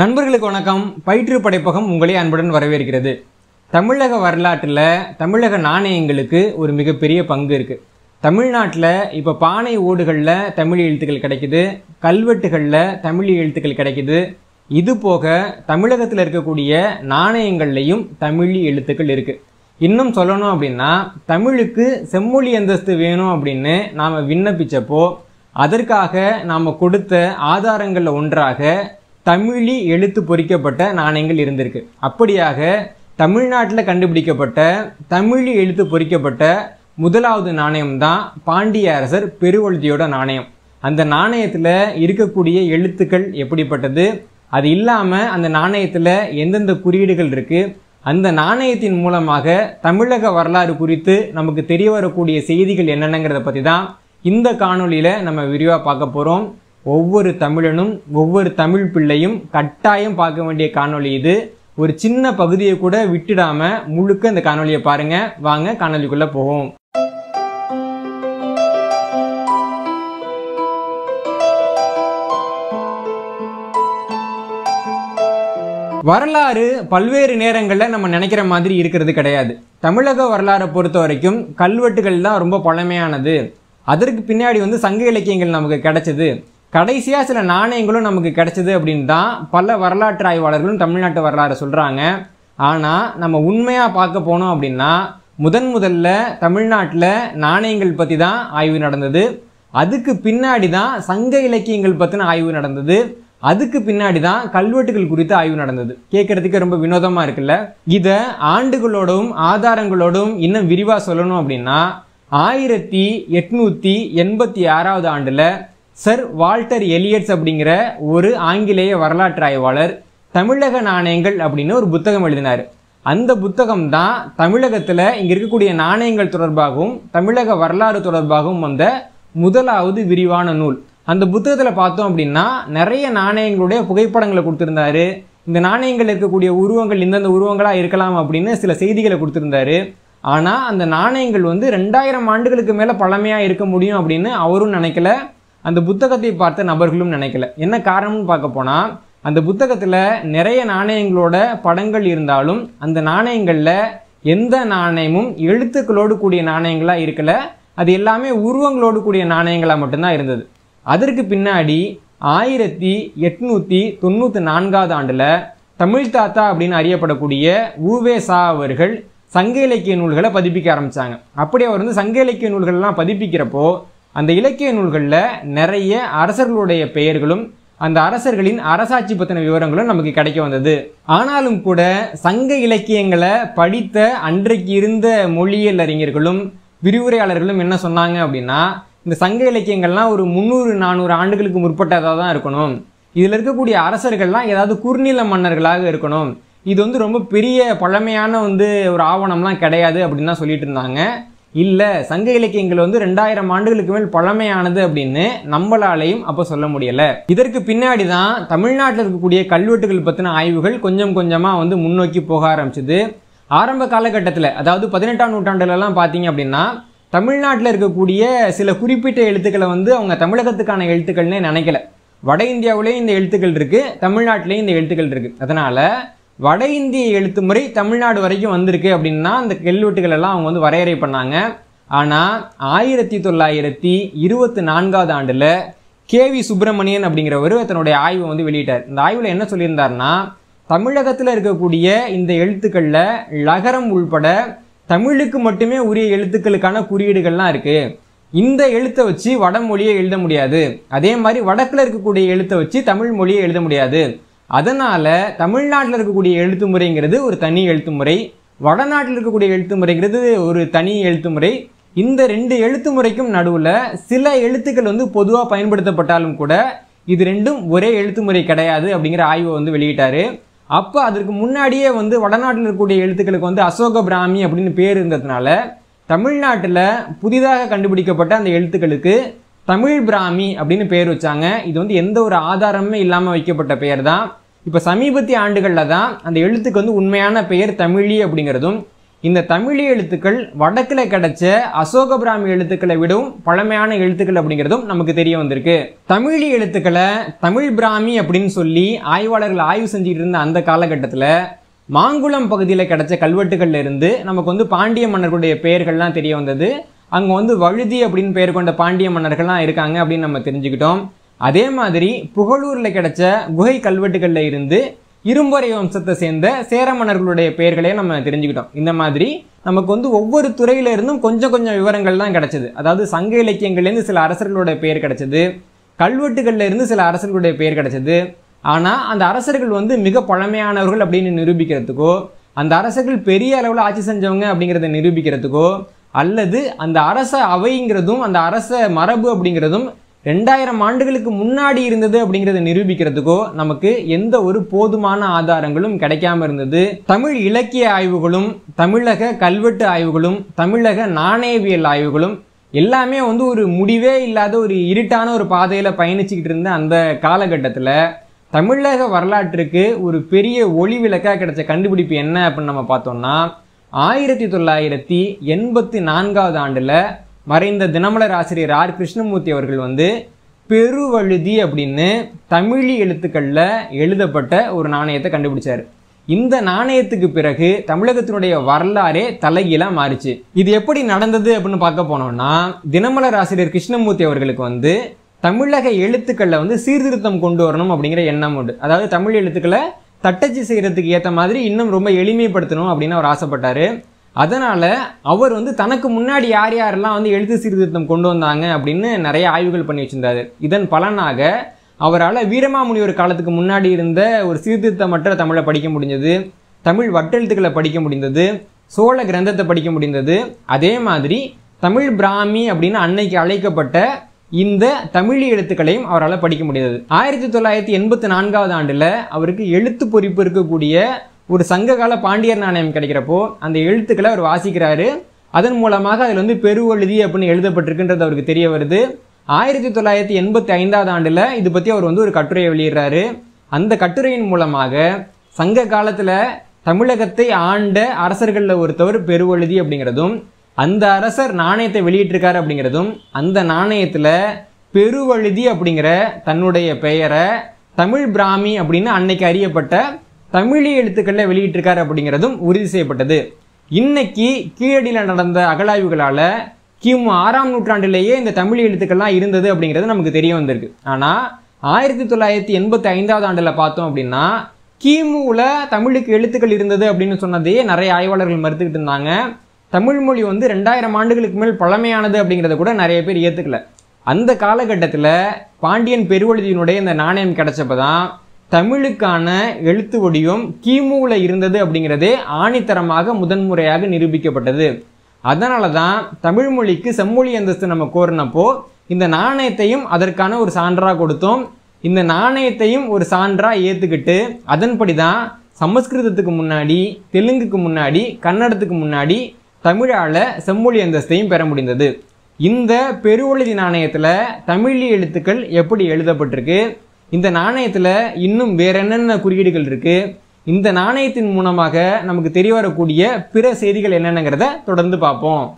நண்பர்களுக்கு வணக்கம் பயிற்று படைப்பகம் உங்களை அன்புடன் வரவேற்கிறது தமிழக வரலாற்றில் தமிழக நாணயங்களுக்கு ஒரு மிகப்பெரிய பங்கு இருக்குது தமிழ்நாட்டில் இப்போ பானை ஓடுகளில் தமிழ் எழுத்துக்கள் கிடைக்குது கல்வெட்டுகளில் தமிழ் எழுத்துக்கள் கிடைக்குது இது போக தமிழகத்தில் இருக்கக்கூடிய நாணயங்கள்லையும் தமிழ் எழுத்துக்கள் இருக்குது இன்னும் சொல்லணும் அப்படின்னா தமிழுக்கு செம்மொழி அந்தஸ்து வேணும் அப்படின்னு நாம் விண்ணப்பித்தப்போ அதற்காக நாம் கொடுத்த ஆதாரங்களில் ஒன்றாக தமிழி எழுத்து பொறிக்கப்பட்ட நாணயங்கள் இருந்திருக்கு அப்படியாக தமிழ்நாட்டில் கண்டுபிடிக்கப்பட்ட தமிழி எழுத்து பொறிக்கப்பட்ட முதலாவது நாணயம் தான் பாண்டிய அரசர் பெருவழுதியோட நாணயம் அந்த நாணயத்தில் இருக்கக்கூடிய எழுத்துக்கள் எப்படிப்பட்டது அது இல்லாமல் அந்த நாணயத்தில் எந்தெந்த குறியீடுகள் இருக்குது அந்த நாணயத்தின் மூலமாக தமிழக வரலாறு குறித்து நமக்கு தெரிய வரக்கூடிய செய்திகள் என்னென்னங்கிறத பற்றி தான் இந்த காணொலியில் நம்ம விரிவாக பார்க்க போகிறோம் ஒவ்வொரு தமிழனும் ஒவ்வொரு தமிழ் பிள்ளையும் கட்டாயம் பார்க்க வேண்டிய காணொளி இது ஒரு சின்ன பகுதியை கூட விட்டுடாம முழுக்க இந்த காணொலியை பாருங்க வாங்க காணொலிக்குள்ள போவோம் வரலாறு பல்வேறு நேரங்களில் நம்ம நினைக்கிற மாதிரி இருக்கிறது கிடையாது தமிழக வரலாறை பொறுத்த வரைக்கும் கல்வெட்டுகள் தான் ரொம்ப பழமையானது அதற்கு பின்னாடி வந்து சங்க இலக்கியங்கள் நமக்கு கிடைச்சது கடைசியாக சில நாணயங்களும் நமக்கு கிடைச்சது அப்படின்னு தான் பல வரலாற்று ஆய்வாளர்களும் தமிழ்நாட்டு வரலாறு சொல்கிறாங்க ஆனால் நம்ம உண்மையாக பார்க்க போனோம் அப்படின்னா முதன் முதல்ல தமிழ்நாட்டில் நாணயங்கள் பற்றி தான் ஆய்வு நடந்தது அதுக்கு பின்னாடி தான் சங்க இலக்கியங்கள் பற்றின ஆய்வு நடந்தது அதுக்கு பின்னாடி தான் கல்வெட்டுகள் குறித்து ஆய்வு நடந்தது கேட்குறதுக்கு ரொம்ப வினோதமாக இருக்குல்ல இதை ஆண்டுகளோடும் ஆதாரங்களோடும் இன்னும் விரிவாக சொல்லணும் அப்படின்னா ஆயிரத்தி எட்நூற்றி எண்பத்தி ஆறாவது ஆண்டில் சர் வால்டர் எலியட்ஸ் அப்படிங்கிற ஒரு ஆங்கிலேய வரலாற்று ஆய்வாளர் தமிழக நாணயங்கள் அப்படின்னு ஒரு புத்தகம் எழுதினார் அந்த புத்தகம் தான் தமிழகத்தில் இங்கே இருக்கக்கூடிய நாணயங்கள் தொடர்பாகவும் தமிழக வரலாறு தொடர்பாகவும் வந்த முதலாவது விரிவான நூல் அந்த புத்தகத்தில் பார்த்தோம் அப்படின்னா நிறைய நாணயங்களுடைய புகைப்படங்களை கொடுத்துருந்தாரு இந்த நாணயங்கள் இருக்கக்கூடிய உருவங்கள் இந்தந்த உருவங்களாக இருக்கலாம் அப்படின்னு சில செய்திகளை கொடுத்துருந்தாரு ஆனால் அந்த நாணயங்கள் வந்து ரெண்டாயிரம் ஆண்டுகளுக்கு மேலே பழமையாக இருக்க முடியும் அப்படின்னு அவரும் நினைக்கல அந்த புத்தகத்தை பார்த்த நபர்களும் நினைக்கல என்ன காரணம்னு பார்க்க போனால் அந்த புத்தகத்தில் நிறைய நாணயங்களோட படங்கள் இருந்தாலும் அந்த நாணயங்களில் எந்த நாணயமும் எழுத்துக்களோடு கூடிய நாணயங்களாக இருக்கல அது எல்லாமே உருவங்களோடு கூடிய நாணயங்களாக மட்டும்தான் இருந்தது அதற்கு பின்னாடி ஆயிரத்தி எட்நூற்றி தொண்ணூற்றி நான்காவது ஆண்டில் தமிழ் தாத்தா அப்படின்னு அறியப்படக்கூடிய சா அவர்கள் சங்க இலக்கிய நூல்களை பதிப்பிக்க ஆரம்பித்தாங்க அப்படி அவர் வந்து சங்க இலக்கிய நூல்கள்லாம் பதிப்பிக்கிறப்போ அந்த இலக்கிய நூல்களில் நிறைய அரசர்களுடைய பெயர்களும் அந்த அரசர்களின் அரசாட்சி பற்றின விவரங்களும் நமக்கு கிடைக்க வந்தது ஆனாலும் கூட சங்க இலக்கியங்களை படித்த அன்றைக்கு இருந்த மொழியியல் அறிஞர்களும் விரிவுரையாளர்களும் என்ன சொன்னாங்க அப்படின்னா இந்த சங்க இலக்கியங்கள்லாம் ஒரு முந்நூறு நானூறு ஆண்டுகளுக்கு முற்பட்டதாக தான் இருக்கணும் இதில் இருக்கக்கூடிய அரசர்கள்லாம் ஏதாவது குறுநில மன்னர்களாக இருக்கணும் இது வந்து ரொம்ப பெரிய பழமையான வந்து ஒரு ஆவணம்லாம் கிடையாது அப்படின்னு தான் சொல்லிட்டு இருந்தாங்க இல்லை சங்க இலக்கியங்கள் வந்து ரெண்டாயிரம் ஆண்டுகளுக்கு மேல் பழமையானது அப்படின்னு நம்மளாலையும் அப்போ சொல்ல முடியலை இதற்கு பின்னாடி தான் தமிழ்நாட்டில் இருக்கக்கூடிய கல்வெட்டுகள் பற்றின ஆய்வுகள் கொஞ்சம் கொஞ்சமாக வந்து முன்னோக்கி போக ஆரம்பிச்சுது ஆரம்ப காலகட்டத்தில் அதாவது பதினெட்டாம் நூற்றாண்டுலலாம் பார்த்தீங்க அப்படின்னா தமிழ்நாட்டில் இருக்கக்கூடிய சில குறிப்பிட்ட எழுத்துக்களை வந்து அவங்க தமிழகத்துக்கான எழுத்துக்கள்னே நினைக்கல வட இந்தியாவிலேயும் இந்த எழுத்துக்கள் இருக்குது தமிழ்நாட்டிலேயும் இந்த எழுத்துக்கள் இருக்குது அதனால் வட இந்திய எழுத்து முறை தமிழ்நாடு வரைக்கும் வந்திருக்கு அப்படின்னா அந்த கெல்வெட்டுகள் எல்லாம் அவங்க வந்து வரையறை பண்ணாங்க ஆனால் ஆயிரத்தி தொள்ளாயிரத்தி இருபத்தி நான்காவது ஆண்டில் வி சுப்பிரமணியன் ஒரு தன்னுடைய ஆய்வை வந்து வெளியிட்டார் இந்த ஆய்வில் என்ன சொல்லியிருந்தார்னா தமிழகத்தில் இருக்கக்கூடிய இந்த எழுத்துக்களில் லகரம் உள்பட தமிழுக்கு மட்டுமே உரிய எழுத்துக்களுக்கான குறியீடுகள்லாம் இருக்குது இந்த எழுத்தை வச்சு வடமொழியை எழுத முடியாது அதே மாதிரி வடக்கில் இருக்கக்கூடிய எழுத்தை வச்சு தமிழ் மொழியை எழுத முடியாது அதனால் தமிழ்நாட்டில் இருக்கக்கூடிய எழுத்து முறைங்கிறது ஒரு தனி எழுத்து முறை வடநாட்டில் இருக்கக்கூடிய எழுத்து முறைங்கிறது ஒரு தனி எழுத்து முறை இந்த ரெண்டு எழுத்து முறைக்கும் நடுவில் சில எழுத்துக்கள் வந்து பொதுவாக பயன்படுத்தப்பட்டாலும் கூட இது ரெண்டும் ஒரே எழுத்து முறை கிடையாது அப்படிங்கிற ஆய்வை வந்து வெளியிட்டார் அப்போ அதற்கு முன்னாடியே வந்து வடநாட்டில் இருக்கக்கூடிய எழுத்துக்களுக்கு வந்து அசோக பிராமி அப்படின்னு பேர் இருந்ததுனால தமிழ்நாட்டில் புதிதாக கண்டுபிடிக்கப்பட்ட அந்த எழுத்துக்களுக்கு தமிழ் பிராமி அப்படின்னு பேர் வச்சாங்க இது வந்து எந்த ஒரு ஆதாரமே இல்லாமல் வைக்கப்பட்ட பெயர் தான் இப்போ சமீபத்திய ஆண்டுகளில் தான் அந்த எழுத்துக்கு வந்து உண்மையான பெயர் தமிழி அப்படிங்கிறதும் இந்த தமிழி எழுத்துக்கள் வடக்கில் கிடைச்ச அசோக பிராமி எழுத்துக்களை விடவும் பழமையான எழுத்துக்கள் அப்படிங்கிறதும் நமக்கு தெரிய வந்திருக்கு தமிழி எழுத்துக்களை தமிழ் பிராமி அப்படின்னு சொல்லி ஆய்வாளர்கள் ஆய்வு செஞ்சுட்டு இருந்த அந்த காலகட்டத்தில் மாங்குளம் பகுதியில் கிடைச்ச கல்வெட்டுகள்ல இருந்து நமக்கு வந்து பாண்டிய மன்னர்களுடைய பெயர்கள்லாம் தெரிய வந்தது அங்கே வந்து வழுதி அப்படின்னு பெயர் கொண்ட பாண்டிய மன்னர்கள்லாம் இருக்காங்க அப்படின்னு நம்ம தெரிஞ்சுக்கிட்டோம் அதே மாதிரி புகழூரில் கிடைச்ச குகை கல்வெட்டுகளில் இருந்து இரும்பொறை வம்சத்தை சேர்ந்த சேர மன்னர்களுடைய பெயர்களையும் நம்ம தெரிஞ்சுக்கிட்டோம் இந்த மாதிரி நமக்கு வந்து ஒவ்வொரு துறையிலிருந்தும் கொஞ்சம் கொஞ்சம் விவரங்கள் தான் கிடைச்சது அதாவது சங்க இலக்கியங்கள்லேருந்து சில அரசர்களுடைய பெயர் கிடைச்சது கல்வெட்டுகளில் இருந்து சில அரசர்களுடைய பெயர் கிடைச்சது ஆனால் அந்த அரசர்கள் வந்து மிக பழமையானவர்கள் அப்படின்னு நிரூபிக்கிறதுக்கோ அந்த அரசர்கள் பெரிய அளவில் ஆட்சி செஞ்சவங்க அப்படிங்கிறத நிரூபிக்கிறதுக்கோ அல்லது அந்த அரச அவைங்கிறதும் அந்த அரச மரபு அப்படிங்கிறதும் ரெண்டாயிரம் ஆண்டுகளுக்கு முன்னாடி இருந்தது அப்படிங்கிறத நிரூபிக்கிறதுக்கோ நமக்கு எந்த ஒரு போதுமான ஆதாரங்களும் கிடைக்காம இருந்தது தமிழ் இலக்கிய ஆய்வுகளும் தமிழக கல்வெட்டு ஆய்வுகளும் தமிழக நாணயவியல் ஆய்வுகளும் எல்லாமே வந்து ஒரு முடிவே இல்லாத ஒரு இருட்டான ஒரு பாதையில் பயணிச்சுக்கிட்டு இருந்த அந்த காலகட்டத்தில் தமிழக வரலாற்றுக்கு ஒரு பெரிய ஒளி விளக்கா கிடைச்ச கண்டுபிடிப்பு என்ன அப்படின்னு நம்ம பார்த்தோம்னா ஆயிரத்தி தொள்ளாயிரத்தி எண்பத்தி நான்காவது ஆண்டில் மறைந்த தினமலர் ஆசிரியர் ஆர் கிருஷ்ணமூர்த்தி அவர்கள் வந்து பெருவழுதி அப்படின்னு தமிழி எழுத்துக்களில் எழுதப்பட்ட ஒரு நாணயத்தை கண்டுபிடிச்சார் இந்த நாணயத்துக்கு பிறகு தமிழகத்தினுடைய வரலாறே தலைகீழாக மாறிச்சு இது எப்படி நடந்தது அப்படின்னு பார்க்க போனோம்னா தினமலர் ஆசிரியர் கிருஷ்ணமூர்த்தி அவர்களுக்கு வந்து தமிழக எழுத்துக்களில் வந்து சீர்திருத்தம் கொண்டு வரணும் அப்படிங்கிற எண்ணம் உண்டு அதாவது தமிழ் எழுத்துக்களை தட்டச்சு செய்கிறதுக்கு ஏற்ற மாதிரி இன்னும் ரொம்ப எளிமைப்படுத்தணும் அப்படின்னு அவர் ஆசைப்பட்டார் அதனால் அவர் வந்து தனக்கு முன்னாடி யார் யாரெல்லாம் வந்து எழுத்து சீர்திருத்தம் கொண்டு வந்தாங்க அப்படின்னு நிறைய ஆய்வுகள் பண்ணி வச்சுருந்தார் இதன் பலனாக அவரால் வீரமாமுனி ஒரு காலத்துக்கு முன்னாடி இருந்த ஒரு சீர்திருத்தமற்ற தமிழை படிக்க முடிஞ்சது தமிழ் வட்டெழுத்துக்களை படிக்க முடிந்தது சோழ கிரந்தத்தை படிக்க முடிந்தது அதே மாதிரி தமிழ் பிராமி அப்படின்னு அன்னைக்கு அழைக்கப்பட்ட இந்த தமிழ் எழுத்துக்களையும் அவரால் படிக்க முடிந்தது ஆயிரத்தி தொள்ளாயிரத்தி எண்பத்தி நான்காவது ஆண்டில் அவருக்கு எழுத்து பொறிப்பு இருக்கக்கூடிய ஒரு சங்ககால பாண்டியர் நாணயம் கிடைக்கிறப்போ அந்த எழுத்துக்களை அவர் வாசிக்கிறாரு அதன் மூலமாக அதில் வந்து பெருவழுதி அப்படின்னு எழுதப்பட்டிருக்குன்றது அவருக்கு தெரிய வருது ஆயிரத்தி தொள்ளாயிரத்தி எண்பத்தி ஐந்தாவது ஆண்டில் இது பற்றி அவர் வந்து ஒரு கட்டுரையை வெளியிடுறாரு அந்த கட்டுரையின் மூலமாக சங்க காலத்தில் தமிழகத்தை ஆண்ட அரசர்களில் ஒருத்தவர் பெருவழுதி அப்படிங்கிறதும் அந்த அரசர் நாணயத்தை வெளியிட்டிருக்காரு அப்படிங்கிறதும் அந்த நாணயத்தில் பெருவழுதி அப்படிங்கிற தன்னுடைய பெயரை தமிழ் பிராமி அப்படின்னு அன்னைக்கு அறியப்பட்ட தமிழி எழுத்துக்களில் வெளியிட்டிருக்காரு அப்படிங்கிறதும் உறுதி செய்யப்பட்டது இன்னைக்கு கீழடியில் நடந்த அகழாய்வுகளால் கிமு ஆறாம் நூற்றாண்டிலேயே இந்த தமிழ் எழுத்துக்கள்லாம் இருந்தது அப்படிங்கிறது நமக்கு தெரிய வந்திருக்கு ஆனால் ஆயிரத்தி தொள்ளாயிரத்தி எண்பத்தி ஐந்தாவது ஆண்டில் பார்த்தோம் அப்படின்னா கிமுவில் தமிழுக்கு எழுத்துக்கள் இருந்தது அப்படின்னு சொன்னதையே நிறைய ஆய்வாளர்கள் மறுத்துக்கிட்டு இருந்தாங்க தமிழ் மொழி வந்து ரெண்டாயிரம் ஆண்டுகளுக்கு மேல் பழமையானது அப்படிங்கிறத கூட நிறைய பேர் ஏற்றுக்கல அந்த காலகட்டத்தில் பாண்டியன் பெருவழுதியினுடைய இந்த நாணயம் கிடச்சப்ப தான் தமிழுக்கான எழுத்து வடிவம் கிமுவில் இருந்தது அப்படிங்கிறது ஆணித்தரமாக முதன்முறையாக நிரூபிக்கப்பட்டது அதனால தான் தமிழ் மொழிக்கு செம்மொழி அந்தஸ்து நம்ம கோரினப்போ இந்த நாணயத்தையும் அதற்கான ஒரு சான்றாக கொடுத்தோம் இந்த நாணயத்தையும் ஒரு சான்றாக ஏற்றுக்கிட்டு அதன்படி தான் சமஸ்கிருதத்துக்கு முன்னாடி தெலுங்குக்கு முன்னாடி கன்னடத்துக்கு முன்னாடி தமிழால் செம்மொழி அந்தஸ்தையும் பெற முடிந்தது இந்த பெருவழுதி நாணயத்தில் தமிழ் எழுத்துக்கள் எப்படி எழுதப்பட்டிருக்கு இந்த நாணயத்தில் இன்னும் வேற என்னென்ன குறியீடுகள் இருக்குது இந்த நாணயத்தின் மூலமாக நமக்கு தெரிய வரக்கூடிய பிற செய்திகள் என்னென்னங்கிறத தொடர்ந்து பார்ப்போம்